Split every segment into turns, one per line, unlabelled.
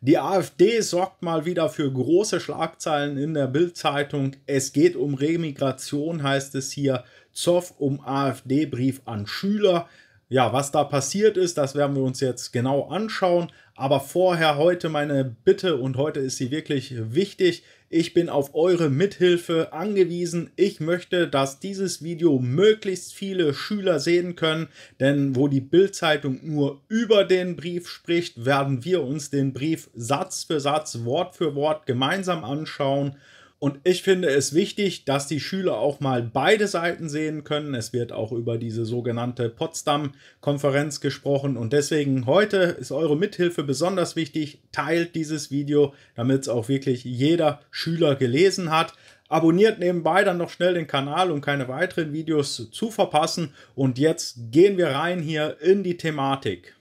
Die AfD sorgt mal wieder für große Schlagzeilen in der Bildzeitung. Es geht um Remigration, heißt es hier. Zoff um AfD-Brief an Schüler. Ja, was da passiert ist, das werden wir uns jetzt genau anschauen. Aber vorher heute meine Bitte und heute ist sie wirklich wichtig. Ich bin auf eure Mithilfe angewiesen. Ich möchte, dass dieses Video möglichst viele Schüler sehen können, denn wo die Bildzeitung nur über den Brief spricht, werden wir uns den Brief Satz für Satz, Wort für Wort gemeinsam anschauen und ich finde es wichtig, dass die Schüler auch mal beide Seiten sehen können. Es wird auch über diese sogenannte Potsdam-Konferenz gesprochen. Und deswegen heute ist eure Mithilfe besonders wichtig. Teilt dieses Video, damit es auch wirklich jeder Schüler gelesen hat. Abonniert nebenbei dann noch schnell den Kanal, um keine weiteren Videos zu verpassen. Und jetzt gehen wir rein hier in die Thematik.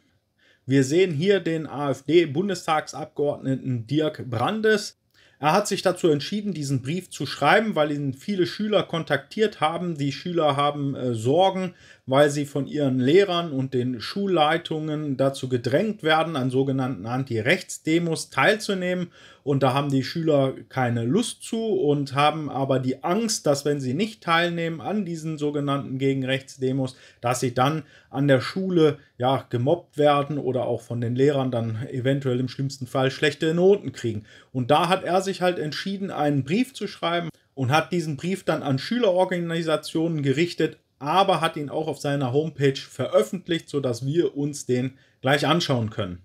Wir sehen hier den AfD-Bundestagsabgeordneten Dirk Brandes. Er hat sich dazu entschieden, diesen Brief zu schreiben, weil ihn viele Schüler kontaktiert haben. Die Schüler haben äh, Sorgen, weil sie von ihren Lehrern und den Schulleitungen dazu gedrängt werden, an sogenannten Anti-Rechts-Demos teilzunehmen. Und da haben die Schüler keine Lust zu und haben aber die Angst, dass wenn sie nicht teilnehmen an diesen sogenannten Gegenrechtsdemos, dass sie dann an der Schule ja gemobbt werden oder auch von den Lehrern dann eventuell im schlimmsten Fall schlechte Noten kriegen. Und da hat er sich halt entschieden, einen Brief zu schreiben und hat diesen Brief dann an Schülerorganisationen gerichtet, aber hat ihn auch auf seiner Homepage veröffentlicht, sodass wir uns den gleich anschauen können.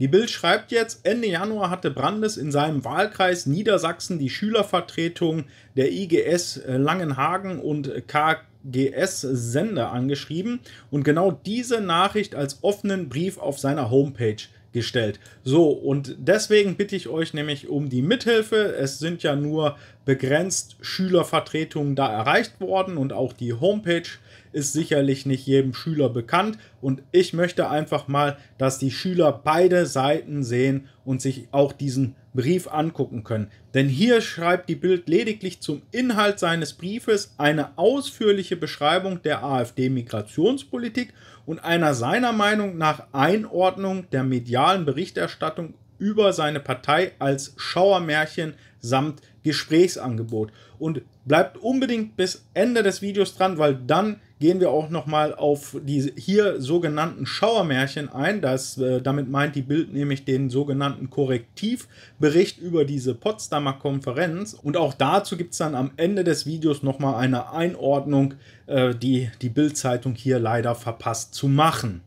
Die Bild schreibt jetzt, Ende Januar hatte Brandes in seinem Wahlkreis Niedersachsen die Schülervertretung der IGS äh, Langenhagen und KGS Sender angeschrieben und genau diese Nachricht als offenen Brief auf seiner Homepage gestellt. So, und deswegen bitte ich euch nämlich um die Mithilfe. Es sind ja nur begrenzt Schülervertretungen da erreicht worden und auch die Homepage ist sicherlich nicht jedem Schüler bekannt. Und ich möchte einfach mal, dass die Schüler beide Seiten sehen und sich auch diesen Brief angucken können. Denn hier schreibt die Bild lediglich zum Inhalt seines Briefes eine ausführliche Beschreibung der AfD-Migrationspolitik und einer seiner Meinung nach Einordnung der medialen Berichterstattung über seine Partei als Schauermärchen samt Gesprächsangebot. Und bleibt unbedingt bis Ende des Videos dran, weil dann gehen wir auch nochmal auf die hier sogenannten Schauermärchen ein. Das, äh, damit meint die Bild nämlich den sogenannten Korrektivbericht über diese Potsdamer Konferenz. Und auch dazu gibt es dann am Ende des Videos nochmal eine Einordnung, äh, die die Bild-Zeitung hier leider verpasst zu machen.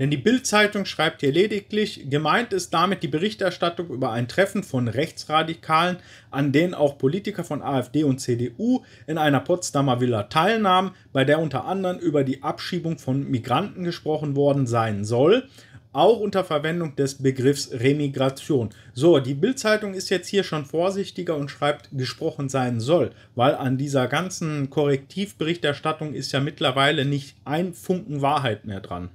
Denn die Bild-Zeitung schreibt hier lediglich, gemeint ist damit die Berichterstattung über ein Treffen von Rechtsradikalen, an denen auch Politiker von AfD und CDU in einer Potsdamer Villa teilnahmen, bei der unter anderem über die Abschiebung von Migranten gesprochen worden sein soll auch unter Verwendung des Begriffs Remigration. So, die Bild-Zeitung ist jetzt hier schon vorsichtiger und schreibt, gesprochen sein soll, weil an dieser ganzen Korrektivberichterstattung ist ja mittlerweile nicht ein Funken Wahrheit mehr dran.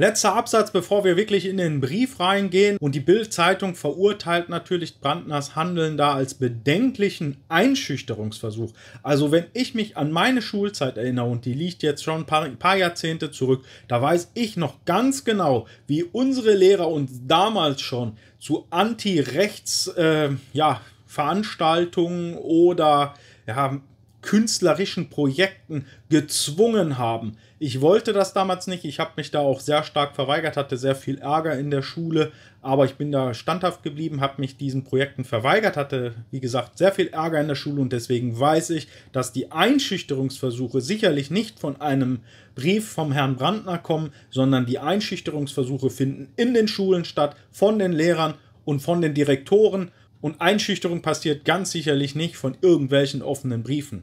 Letzter Absatz, bevor wir wirklich in den Brief reingehen. Und die Bild-Zeitung verurteilt natürlich Brandners Handeln da als bedenklichen Einschüchterungsversuch. Also, wenn ich mich an meine Schulzeit erinnere, und die liegt jetzt schon ein paar, ein paar Jahrzehnte zurück, da weiß ich noch ganz genau, wie unsere Lehrer uns damals schon zu Anti-Rechts, äh, ja, Veranstaltungen oder ja, künstlerischen Projekten gezwungen haben. Ich wollte das damals nicht, ich habe mich da auch sehr stark verweigert, hatte sehr viel Ärger in der Schule, aber ich bin da standhaft geblieben, habe mich diesen Projekten verweigert, hatte, wie gesagt, sehr viel Ärger in der Schule und deswegen weiß ich, dass die Einschüchterungsversuche sicherlich nicht von einem Brief vom Herrn Brandner kommen, sondern die Einschüchterungsversuche finden in den Schulen statt, von den Lehrern und von den Direktoren und Einschüchterung passiert ganz sicherlich nicht von irgendwelchen offenen Briefen.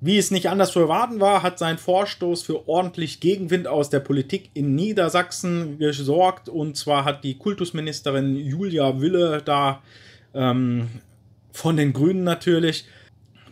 Wie es nicht anders zu erwarten war, hat sein Vorstoß für ordentlich Gegenwind aus der Politik in Niedersachsen gesorgt. Und zwar hat die Kultusministerin Julia Wille da ähm, von den Grünen natürlich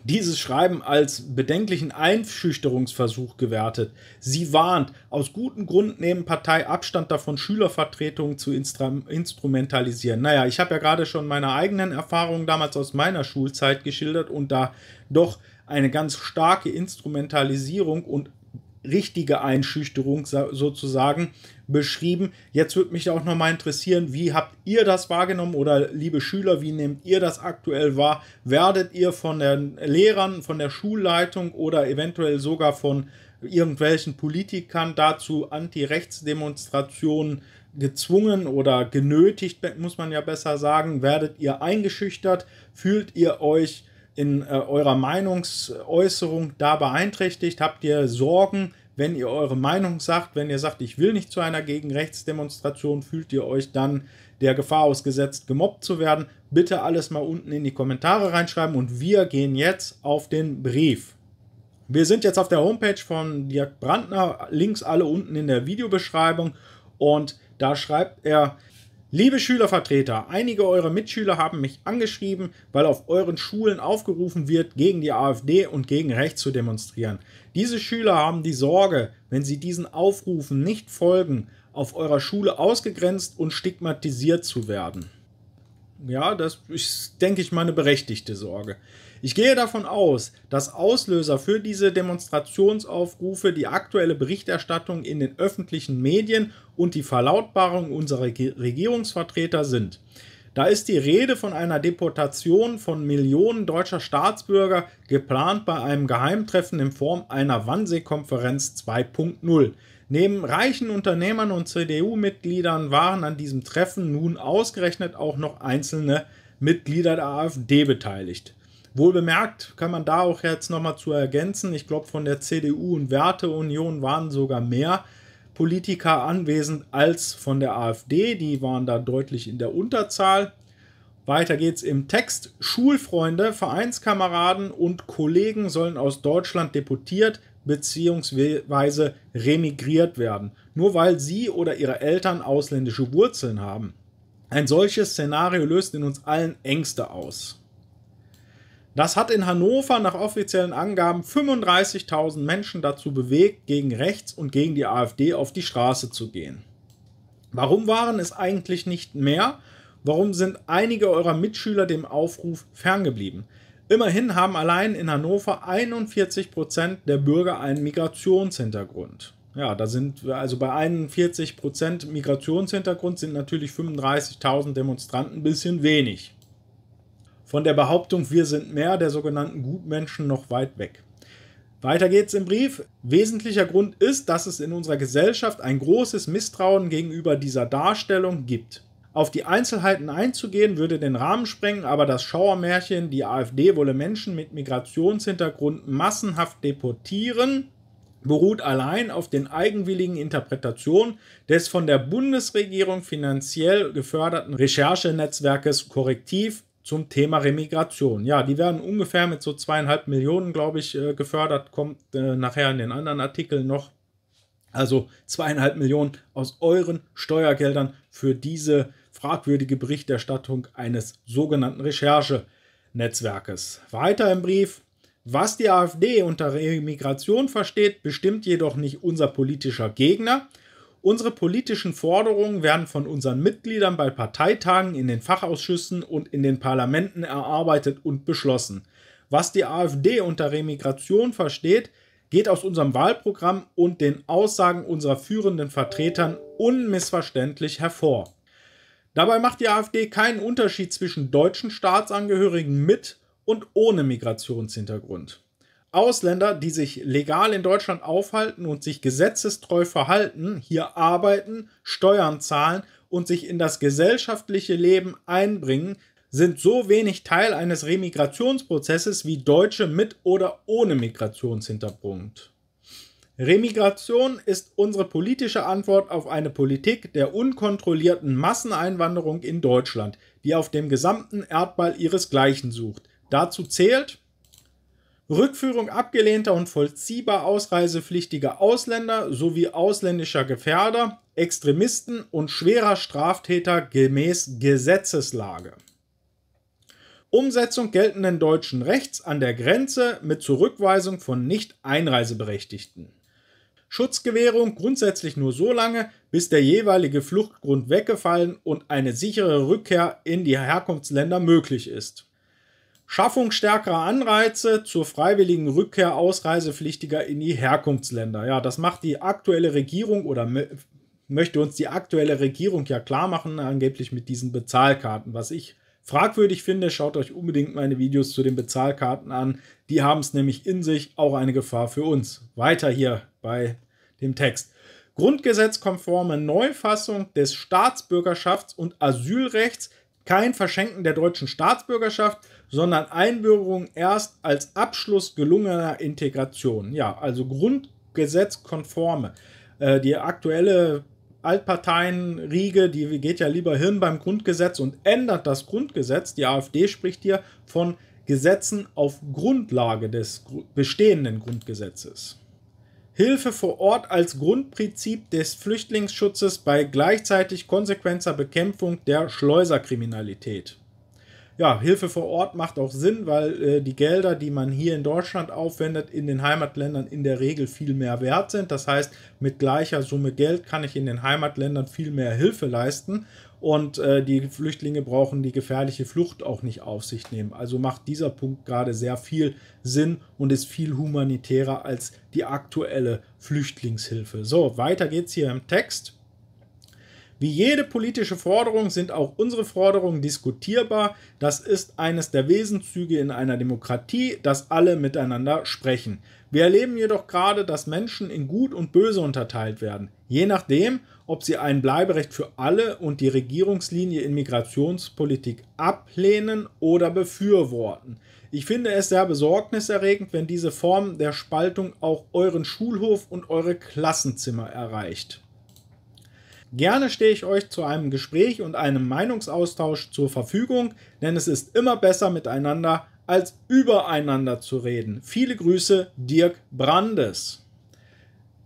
dieses Schreiben als bedenklichen Einschüchterungsversuch gewertet. Sie warnt, aus gutem Grund nehmen Partei Abstand davon, Schülervertretungen zu instrumentalisieren. Naja, ich habe ja gerade schon meine eigenen Erfahrungen damals aus meiner Schulzeit geschildert und da doch eine ganz starke Instrumentalisierung und richtige Einschüchterung sozusagen beschrieben. Jetzt würde mich auch nochmal interessieren, wie habt ihr das wahrgenommen oder liebe Schüler, wie nehmt ihr das aktuell wahr? Werdet ihr von den Lehrern, von der Schulleitung oder eventuell sogar von irgendwelchen Politikern dazu anti rechtsdemonstrationen gezwungen oder genötigt, muss man ja besser sagen? Werdet ihr eingeschüchtert? Fühlt ihr euch in äh, eurer Meinungsäußerung da beeinträchtigt? Habt ihr Sorgen, wenn ihr eure Meinung sagt? Wenn ihr sagt, ich will nicht zu einer Gegenrechtsdemonstration, fühlt ihr euch dann der Gefahr ausgesetzt, gemobbt zu werden? Bitte alles mal unten in die Kommentare reinschreiben und wir gehen jetzt auf den Brief. Wir sind jetzt auf der Homepage von Dirk Brandner, Links alle unten in der Videobeschreibung und da schreibt er, Liebe Schülervertreter, einige eurer Mitschüler haben mich angeschrieben, weil auf euren Schulen aufgerufen wird, gegen die AfD und gegen Recht zu demonstrieren. Diese Schüler haben die Sorge, wenn sie diesen Aufrufen nicht folgen, auf eurer Schule ausgegrenzt und stigmatisiert zu werden. Ja, das ist, denke ich, meine berechtigte Sorge. Ich gehe davon aus, dass Auslöser für diese Demonstrationsaufrufe die aktuelle Berichterstattung in den öffentlichen Medien und die Verlautbarung unserer Regierungsvertreter sind. Da ist die Rede von einer Deportation von Millionen deutscher Staatsbürger geplant bei einem Geheimtreffen in Form einer Wannsee-Konferenz 2.0. Neben reichen Unternehmern und CDU-Mitgliedern waren an diesem Treffen nun ausgerechnet auch noch einzelne Mitglieder der AfD beteiligt. Wohl bemerkt kann man da auch jetzt nochmal zu ergänzen, ich glaube von der CDU und Werteunion waren sogar mehr Politiker anwesend als von der AfD, die waren da deutlich in der Unterzahl. Weiter geht's im Text. Schulfreunde, Vereinskameraden und Kollegen sollen aus Deutschland deportiert bzw. remigriert werden, nur weil sie oder ihre Eltern ausländische Wurzeln haben. Ein solches Szenario löst in uns allen Ängste aus. Das hat in Hannover nach offiziellen Angaben 35.000 Menschen dazu bewegt, gegen rechts und gegen die AfD auf die Straße zu gehen. Warum waren es eigentlich nicht mehr? Warum sind einige eurer Mitschüler dem Aufruf ferngeblieben? Immerhin haben allein in Hannover 41 Prozent der Bürger einen Migrationshintergrund. Ja, da sind wir also bei 41 Prozent Migrationshintergrund sind natürlich 35.000 Demonstranten ein bisschen wenig von der Behauptung, wir sind mehr der sogenannten Gutmenschen noch weit weg. Weiter geht's im Brief. Wesentlicher Grund ist, dass es in unserer Gesellschaft ein großes Misstrauen gegenüber dieser Darstellung gibt. Auf die Einzelheiten einzugehen würde den Rahmen sprengen, aber das Schauermärchen, die AfD wolle Menschen mit Migrationshintergrund massenhaft deportieren, beruht allein auf den eigenwilligen Interpretationen des von der Bundesregierung finanziell geförderten Recherchenetzwerkes Korrektiv zum Thema Remigration. Ja, die werden ungefähr mit so zweieinhalb Millionen, glaube ich, äh, gefördert. Kommt äh, nachher in den anderen Artikeln noch. Also zweieinhalb Millionen aus euren Steuergeldern für diese fragwürdige Berichterstattung eines sogenannten Recherchenetzwerkes. Weiter im Brief. Was die AfD unter Remigration versteht, bestimmt jedoch nicht unser politischer Gegner, Unsere politischen Forderungen werden von unseren Mitgliedern bei Parteitagen, in den Fachausschüssen und in den Parlamenten erarbeitet und beschlossen. Was die AfD unter Remigration versteht, geht aus unserem Wahlprogramm und den Aussagen unserer führenden Vertretern unmissverständlich hervor. Dabei macht die AfD keinen Unterschied zwischen deutschen Staatsangehörigen mit und ohne Migrationshintergrund. Ausländer, die sich legal in Deutschland aufhalten und sich gesetzestreu verhalten, hier arbeiten, Steuern zahlen und sich in das gesellschaftliche Leben einbringen, sind so wenig Teil eines Remigrationsprozesses wie Deutsche mit oder ohne Migrationshintergrund. Remigration ist unsere politische Antwort auf eine Politik der unkontrollierten Masseneinwanderung in Deutschland, die auf dem gesamten Erdball ihresgleichen sucht. Dazu zählt Rückführung abgelehnter und vollziehbar ausreisepflichtiger Ausländer sowie ausländischer Gefährder, Extremisten und schwerer Straftäter gemäß Gesetzeslage. Umsetzung geltenden deutschen Rechts an der Grenze mit Zurückweisung von Nicht-Einreiseberechtigten. Schutzgewährung grundsätzlich nur so lange, bis der jeweilige Fluchtgrund weggefallen und eine sichere Rückkehr in die Herkunftsländer möglich ist. Schaffung stärkerer Anreize zur freiwilligen Rückkehr ausreisepflichtiger in die Herkunftsländer. Ja, das macht die aktuelle Regierung oder möchte uns die aktuelle Regierung ja klar machen, angeblich mit diesen Bezahlkarten. Was ich fragwürdig finde, schaut euch unbedingt meine Videos zu den Bezahlkarten an. Die haben es nämlich in sich, auch eine Gefahr für uns. Weiter hier bei dem Text. Grundgesetzkonforme Neufassung des Staatsbürgerschafts und Asylrechts kein Verschenken der deutschen Staatsbürgerschaft, sondern Einbürgerung erst als Abschluss gelungener Integration. Ja, also grundgesetzkonforme. Äh, die aktuelle Altparteienriege, die geht ja lieber hin beim Grundgesetz und ändert das Grundgesetz. Die AfD spricht hier von Gesetzen auf Grundlage des bestehenden Grundgesetzes. Hilfe vor Ort als Grundprinzip des Flüchtlingsschutzes bei gleichzeitig konsequenter Bekämpfung der Schleuserkriminalität ja, Hilfe vor Ort macht auch Sinn, weil äh, die Gelder, die man hier in Deutschland aufwendet, in den Heimatländern in der Regel viel mehr wert sind. Das heißt, mit gleicher Summe Geld kann ich in den Heimatländern viel mehr Hilfe leisten und äh, die Flüchtlinge brauchen die gefährliche Flucht auch nicht auf sich nehmen. Also macht dieser Punkt gerade sehr viel Sinn und ist viel humanitärer als die aktuelle Flüchtlingshilfe. So, weiter geht's hier im Text. Wie jede politische Forderung sind auch unsere Forderungen diskutierbar. Das ist eines der Wesenszüge in einer Demokratie, dass alle miteinander sprechen. Wir erleben jedoch gerade, dass Menschen in Gut und Böse unterteilt werden, je nachdem, ob sie ein Bleiberecht für alle und die Regierungslinie in Migrationspolitik ablehnen oder befürworten. Ich finde es sehr besorgniserregend, wenn diese Form der Spaltung auch euren Schulhof und eure Klassenzimmer erreicht. Gerne stehe ich euch zu einem Gespräch und einem Meinungsaustausch zur Verfügung, denn es ist immer besser miteinander als übereinander zu reden. Viele Grüße, Dirk Brandes.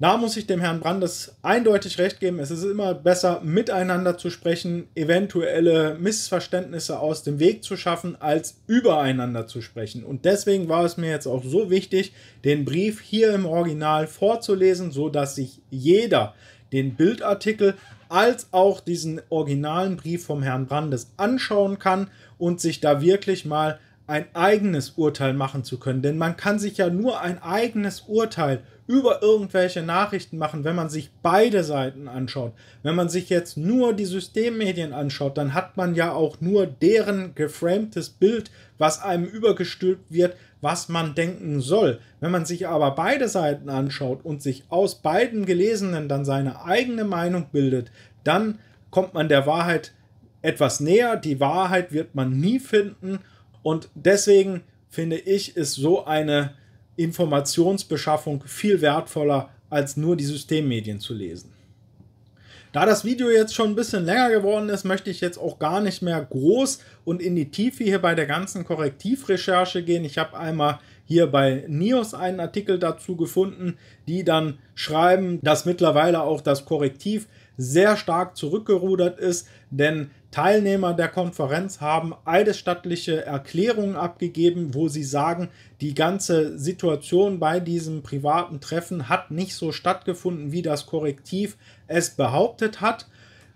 Da muss ich dem Herrn Brandes eindeutig recht geben. Es ist immer besser, miteinander zu sprechen, eventuelle Missverständnisse aus dem Weg zu schaffen, als übereinander zu sprechen. Und deswegen war es mir jetzt auch so wichtig, den Brief hier im Original vorzulesen, sodass sich jeder den Bildartikel als auch diesen originalen Brief vom Herrn Brandes anschauen kann und sich da wirklich mal ein eigenes Urteil machen zu können. Denn man kann sich ja nur ein eigenes Urteil über irgendwelche Nachrichten machen, wenn man sich beide Seiten anschaut. Wenn man sich jetzt nur die Systemmedien anschaut, dann hat man ja auch nur deren geframtes Bild, was einem übergestülpt wird, was man denken soll. Wenn man sich aber beide Seiten anschaut und sich aus beiden Gelesenen dann seine eigene Meinung bildet, dann kommt man der Wahrheit etwas näher. Die Wahrheit wird man nie finden. Und deswegen finde ich, ist so eine Informationsbeschaffung viel wertvoller, als nur die Systemmedien zu lesen. Da das Video jetzt schon ein bisschen länger geworden ist, möchte ich jetzt auch gar nicht mehr groß und in die Tiefe hier bei der ganzen Korrektivrecherche gehen. Ich habe einmal hier bei NIOS einen Artikel dazu gefunden, die dann schreiben, dass mittlerweile auch das Korrektiv sehr stark zurückgerudert ist, denn Teilnehmer der Konferenz haben eidesstattliche Erklärungen abgegeben, wo sie sagen, die ganze Situation bei diesem privaten Treffen hat nicht so stattgefunden, wie das Korrektiv es behauptet hat.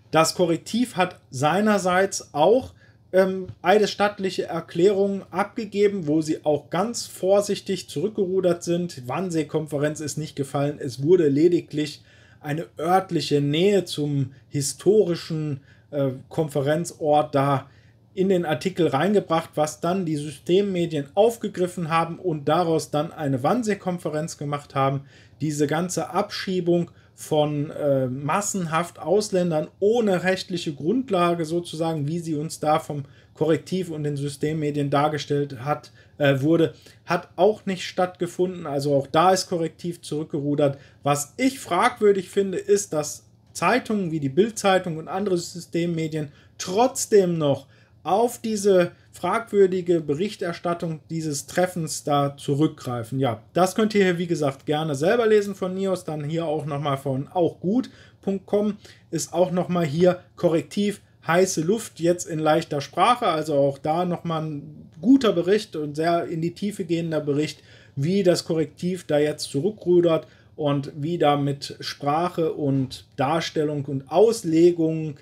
Das Korrektiv hat seinerseits auch ähm, eidesstattliche Erklärungen abgegeben, wo sie auch ganz vorsichtig zurückgerudert sind. Die Wannsee-Konferenz ist nicht gefallen. Es wurde lediglich eine örtliche Nähe zum historischen äh, Konferenzort da in den Artikel reingebracht, was dann die Systemmedien aufgegriffen haben und daraus dann eine Wannsee-Konferenz gemacht haben. Diese ganze Abschiebung von äh, massenhaft Ausländern ohne rechtliche Grundlage sozusagen, wie sie uns da vom Korrektiv und den Systemmedien dargestellt hat, äh, wurde, hat auch nicht stattgefunden. Also auch da ist Korrektiv zurückgerudert. Was ich fragwürdig finde, ist, dass Zeitungen wie die Bildzeitung und andere Systemmedien trotzdem noch auf diese fragwürdige Berichterstattung dieses Treffens da zurückgreifen. Ja, das könnt ihr hier wie gesagt gerne selber lesen von Nios, dann hier auch nochmal von auchgut.com ist auch nochmal hier korrektiv heiße Luft jetzt in leichter Sprache, also auch da nochmal ein guter Bericht und sehr in die Tiefe gehender Bericht, wie das Korrektiv da jetzt zurückrudert und wie da mit Sprache und Darstellung und Auslegung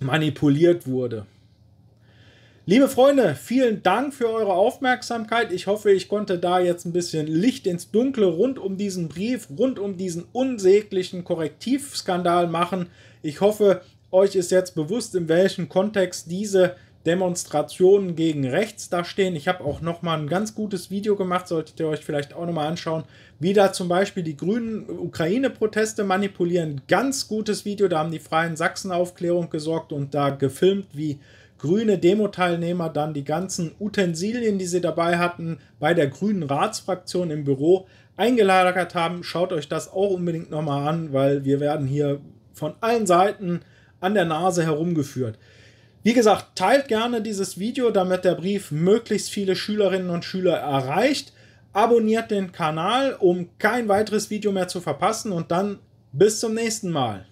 manipuliert wurde. Liebe Freunde, vielen Dank für eure Aufmerksamkeit. Ich hoffe, ich konnte da jetzt ein bisschen Licht ins Dunkle rund um diesen Brief, rund um diesen unsäglichen Korrektivskandal machen. Ich hoffe, euch ist jetzt bewusst, in welchem Kontext diese Demonstrationen gegen rechts da stehen. Ich habe auch noch mal ein ganz gutes Video gemacht, solltet ihr euch vielleicht auch noch mal anschauen, wie da zum Beispiel die Grünen Ukraine-Proteste manipulieren. Ganz gutes Video, da haben die Freien Sachsen-Aufklärung gesorgt und da gefilmt, wie grüne Demo-Teilnehmer dann die ganzen Utensilien, die sie dabei hatten, bei der grünen Ratsfraktion im Büro eingelagert haben. Schaut euch das auch unbedingt nochmal an, weil wir werden hier von allen Seiten an der Nase herumgeführt. Wie gesagt, teilt gerne dieses Video, damit der Brief möglichst viele Schülerinnen und Schüler erreicht. Abonniert den Kanal, um kein weiteres Video mehr zu verpassen und dann bis zum nächsten Mal.